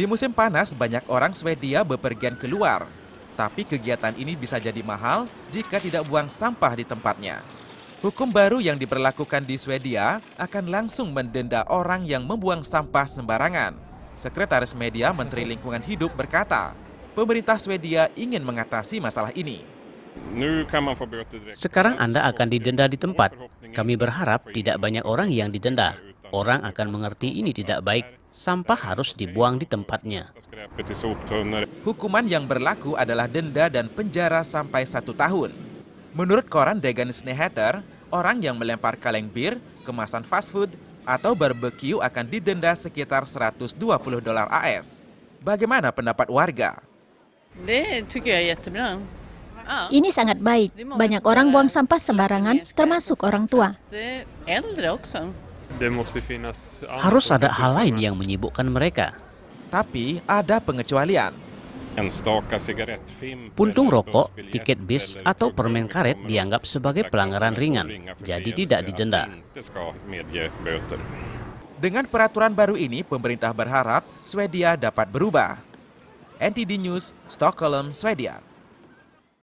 Di musim panas, banyak orang Swedia bepergian keluar. Tapi kegiatan ini bisa jadi mahal jika tidak buang sampah di tempatnya. Hukum baru yang diberlakukan di Swedia akan langsung mendenda orang yang membuang sampah sembarangan. Sekretaris Media Menteri Lingkungan Hidup berkata, pemerintah Swedia ingin mengatasi masalah ini. Kan Sekarang Anda akan didenda di tempat. Kami berharap tidak banyak orang yang didenda. Orang akan mengerti ini tidak baik. Sampah harus dibuang di tempatnya. Hukuman yang berlaku adalah denda dan penjara sampai satu tahun. Menurut koran Degan Snehater, orang yang melempar kaleng bir, kemasan fast food, atau barbeque akan didenda sekitar 120 dolar AS. Bagaimana pendapat warga? Ini sangat baik. Banyak orang buang sampah sembarangan, termasuk orang tua. Harus ada hal lain yang menyibukkan mereka. Tapi ada pengecualian. Puntung rokok, tiket bis, atau permen karet dianggap sebagai pelanggaran ringan, jadi tidak didenda. Dengan peraturan baru ini, pemerintah berharap Swedia dapat berubah. NTD News, Stockholm, Swedia.